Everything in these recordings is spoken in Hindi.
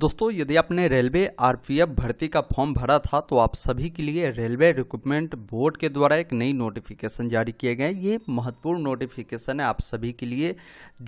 दोस्तों यदि आपने रेलवे आरपीएफ भर्ती का फॉर्म भरा था तो आप सभी के लिए रेलवे रिक्रूटमेंट बोर्ड के द्वारा एक नई नोटिफिकेशन जारी किए गए ये महत्वपूर्ण नोटिफिकेशन है आप सभी के लिए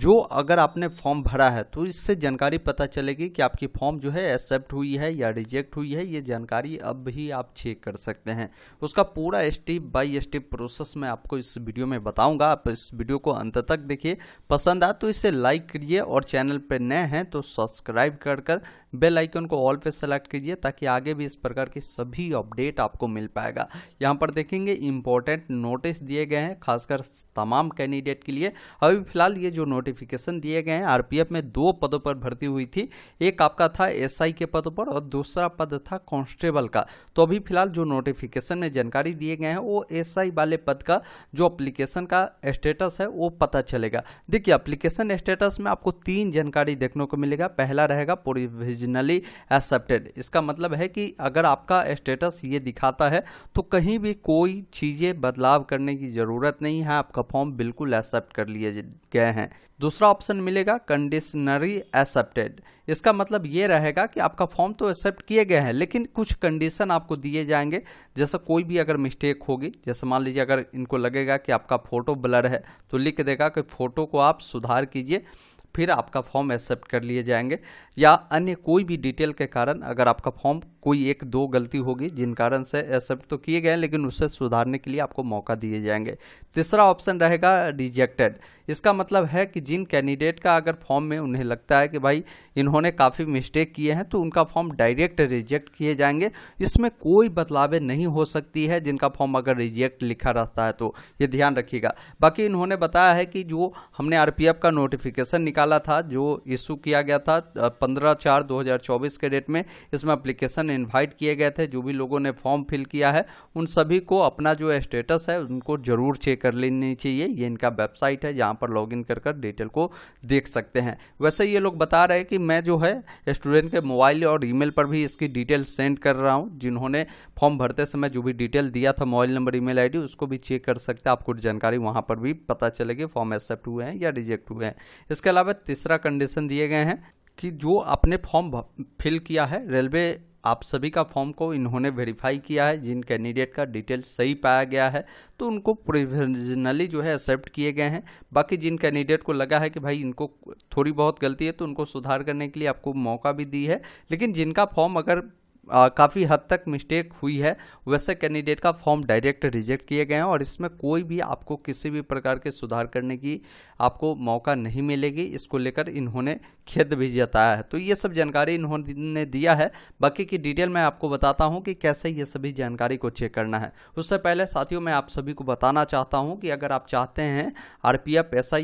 जो अगर आपने फॉर्म भरा है तो इससे जानकारी पता चलेगी कि आपकी फॉर्म जो है एक्सेप्ट हुई है या रिजेक्ट हुई है ये जानकारी अब भी आप चेक कर सकते हैं उसका पूरा स्टेप बाई स्टेप प्रोसेस मैं आपको इस वीडियो में बताऊँगा आप इस वीडियो को अंत तक देखिए पसंद आए तो इसे लाइक करिए और चैनल पर नए हैं तो सब्सक्राइब कर बेल आइकन को ऑल पे सेलेक्ट कीजिए ताकि आगे भी इस प्रकार की सभी अपडेट आपको मिल पाएगा यहाँ पर देखेंगे इंपॉर्टेंट नोटिस दिए गए हैं खासकर तमाम कैंडिडेट के लिए अभी फिलहाल ये जो नोटिफिकेशन दिए गए हैं आरपीएफ में दो पदों पर भर्ती हुई थी एक आपका था एस के पदों पर और दूसरा पद था कॉन्स्टेबल का तो अभी फिलहाल जो नोटिफिकेशन में जानकारी दिए गए हैं वो एस वाले पद का जो अप्लीकेशन का स्टेटस है वो पता चलेगा देखिए अप्लीकेशन स्टेटस में आपको तीन जानकारी देखने को मिलेगा पहला रहेगा पूरी ओरिजिनली एक्सेप्टेड इसका मतलब है कि अगर आपका स्टेटस ये दिखाता है तो कहीं भी कोई चीज़ें बदलाव करने की ज़रूरत नहीं है आपका फॉर्म बिल्कुल एक्सेप्ट कर लिए गए हैं दूसरा ऑप्शन मिलेगा कंडीशनरी एक्सेप्टेड इसका मतलब ये रहेगा कि आपका फॉर्म तो एक्सेप्ट किए गए हैं लेकिन कुछ कंडीशन आपको दिए जाएंगे जैसे कोई भी अगर मिस्टेक होगी जैसे मान लीजिए अगर इनको लगेगा कि आपका फ़ोटो ब्लर है तो लिख देगा कि फ़ोटो को आप सुधार कीजिए फिर आपका फॉर्म एक्सेप्ट कर लिए जाएंगे या अन्य कोई भी डिटेल के कारण अगर आपका फॉर्म कोई एक दो गलती होगी जिन कारण से एक्सेप्ट तो किए गए लेकिन उससे सुधारने के लिए आपको मौका दिए जाएंगे तीसरा ऑप्शन रहेगा रिजेक्टेड इसका मतलब है कि जिन कैंडिडेट का अगर फॉर्म में उन्हें लगता है कि भाई इन्होंने काफ़ी मिस्टेक किए हैं तो उनका फॉर्म डायरेक्ट रिजेक्ट किए जाएंगे इसमें कोई बदलावें नहीं हो सकती है जिनका फॉर्म अगर रिजेक्ट लिखा रहता है तो ये ध्यान रखिएगा बाकी इन्होंने बताया है कि जो हमने आर का नोटिफिकेशन निकाला था जो इशू किया गया था पंद्रह चार दो के डेट में इसमें अप्लीकेशन इनवाइट किए गए थे जो भी लोगों ने फॉर्म फिल किया है उन सभी को अपना जो स्टेटस है उनको जरूर चेक कर लेनी चाहिए ये इनका वेबसाइट है जहाँ पर लॉग इन कर कर डिटेल को देख सकते हैं वैसे ये लोग बता रहे हैं कि मैं जो है स्टूडेंट के मोबाइल और ईमेल पर भी इसकी डिटेल सेंड कर रहा हूँ जिन्होंने फॉर्म भरते समय जो भी डिटेल दिया था मोबाइल नंबर ईमेल आईडी उसको भी चेक कर सकते हैं आपको जानकारी वहाँ पर भी पता चलेगी फॉर्म एक्सेप्ट हुए हैं या रिजेक्ट हुए हैं इसके अलावा तीसरा कंडीशन दिए गए हैं कि जो आपने फॉर्म फिल किया है रेलवे आप सभी का फॉर्म को इन्होंने वेरीफाई किया है जिन कैंडिडेट का डिटेल सही पाया गया है तो उनको प्रोविजनली जो है एक्सेप्ट किए गए हैं बाकी जिन कैंडिडेट को लगा है कि भाई इनको थोड़ी बहुत गलती है तो उनको सुधार करने के लिए आपको मौका भी दी है लेकिन जिनका फॉर्म अगर काफ़ी हद तक मिस्टेक हुई है वैसे कैंडिडेट का फॉर्म डायरेक्ट रिजेक्ट किए गए हैं और इसमें कोई भी आपको किसी भी प्रकार के सुधार करने की आपको मौका नहीं मिलेगी इसको लेकर इन्होंने खेद भी जताया है तो ये सब जानकारी इन्होंने दिया है बाकी की डिटेल मैं आपको बताता हूँ कि कैसे ये सभी जानकारी को चेक करना है उससे पहले साथियों मैं आप सभी को बताना चाहता हूँ कि अगर आप चाहते हैं आर पी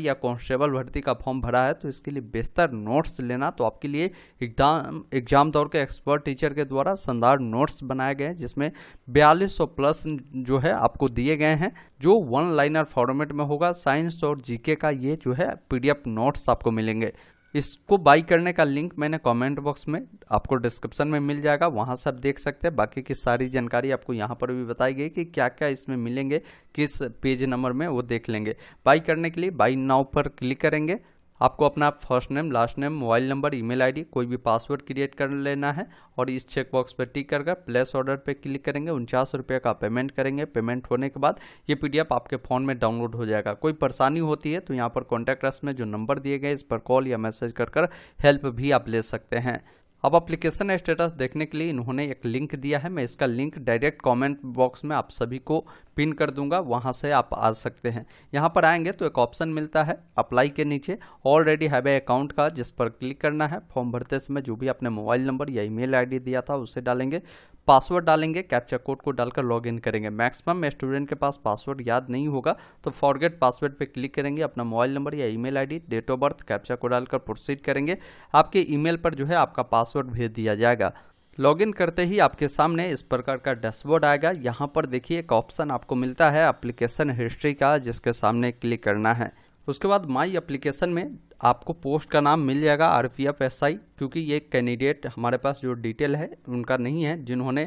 या कॉन्स्टेबल भर्ती का फॉर्म भरा है तो इसके लिए बेहतर नोट्स लेना तो आपके लिए एग्जाम एग्जाम दौर के एक्सपर्ट टीचर के द्वारा का शानदार नोट्स बनाए गए हैं जिसमें बयालीस प्लस जो है आपको दिए गए हैं जो वन लाइनर फॉर्मेट में होगा साइंस और जीके का ये जो है पीडीएफ नोट्स आपको मिलेंगे इसको बाई करने का लिंक मैंने कमेंट बॉक्स में आपको डिस्क्रिप्शन में मिल जाएगा वहाँ से आप देख सकते हैं बाकी की सारी जानकारी आपको यहाँ पर भी बताई गई कि क्या क्या इसमें मिलेंगे किस पेज नंबर में वो देख लेंगे बाई करने के लिए बाई नाउ पर क्लिक करेंगे आपको अपना first name last name mobile number email ID कोई भी पासवर्ड क्रिएट कर लेना है और इस चेकबॉक्स पर टिक करके प्लेस ऑर्डर पर क्लिक करेंगे उनचास रुपये का पेमेंट करेंगे पेमेंट होने के बाद ये पी आपके फ़ोन में डाउनलोड हो जाएगा कोई परेशानी होती है तो यहाँ पर कॉन्टैक्ट रस में जो नंबर दिए गए इस पर कॉल या मैसेज कर कर हेल्प भी आप ले सकते हैं अब अप्लीकेशन स्टेटस देखने के लिए इन्होंने एक लिंक दिया है मैं इसका लिंक डायरेक्ट कमेंट बॉक्स में आप सभी को पिन कर दूंगा वहां से आप आ सकते हैं यहां पर आएंगे तो एक ऑप्शन मिलता है अप्लाई के नीचे ऑलरेडी हैवे अकाउंट का जिस पर क्लिक करना है फॉर्म भरते समय जो भी आपने मोबाइल नंबर या ईमेल आईडी दिया था उसे डालेंगे पासवर्ड डालेंगे कैप्चा कोड को डालकर लॉग इन करेंगे मैक्सिमम स्टूडेंट के पास पासवर्ड याद नहीं होगा तो फॉरगेट पासवर्ड पे क्लिक करेंगे अपना मोबाइल नंबर या email ID date of birth captcha को डालकर प्रोसीड करेंगे आपके ईमेल पर जो है आपका पासवर्ड भेज दिया जाएगा लॉगिन करते ही आपके सामने इस प्रकार का डैशबोर्ड आएगा यहाँ पर देखिए एक ऑप्शन आपको मिलता है एप्लीकेशन हिस्ट्री का जिसके सामने क्लिक करना है तो उसके बाद माई एप्लीकेशन में आपको पोस्ट का नाम मिल जाएगा R P F S I क्योंकि ये कैंडिडेट हमारे पास जो डिटेल है उनका नहीं है जिन्होंने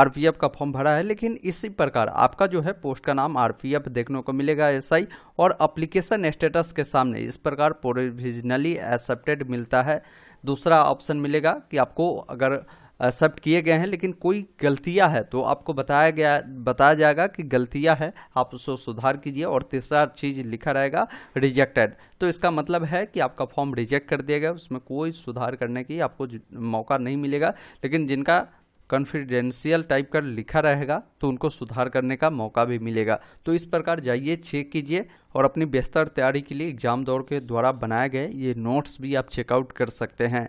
आर पी एफ का फॉर्म भरा है लेकिन इसी प्रकार आपका जो है पोस्ट का नाम आर पी एफ देखने को मिलेगा एस आई और अप्लीकेशन स्टेटस के सामने इस प्रकार प्रोविजनली एक्सेप्टेड मिलता है दूसरा ऑप्शन मिलेगा कि आपको अगर एक्सेप्ट किए गए हैं लेकिन कोई गलतियां है तो आपको बताया गया बताया जाएगा कि गलतियां है आप उसको सुधार कीजिए और तीसरा चीज लिखा रहेगा रिजेक्टेड तो इसका मतलब है कि आपका फॉर्म रिजेक्ट कर दिया गया उसमें कोई सुधार करने की आपको मौका नहीं मिलेगा लेकिन जिनका कॉन्फिडेंशियल टाइप का लिखा रहेगा तो उनको सुधार करने का मौका भी मिलेगा तो इस प्रकार जाइए चेक कीजिए और अपनी बेहतर तैयारी के लिए एग्जाम दौर के द्वारा बनाए गए ये नोट्स भी आप चेकआउट कर सकते हैं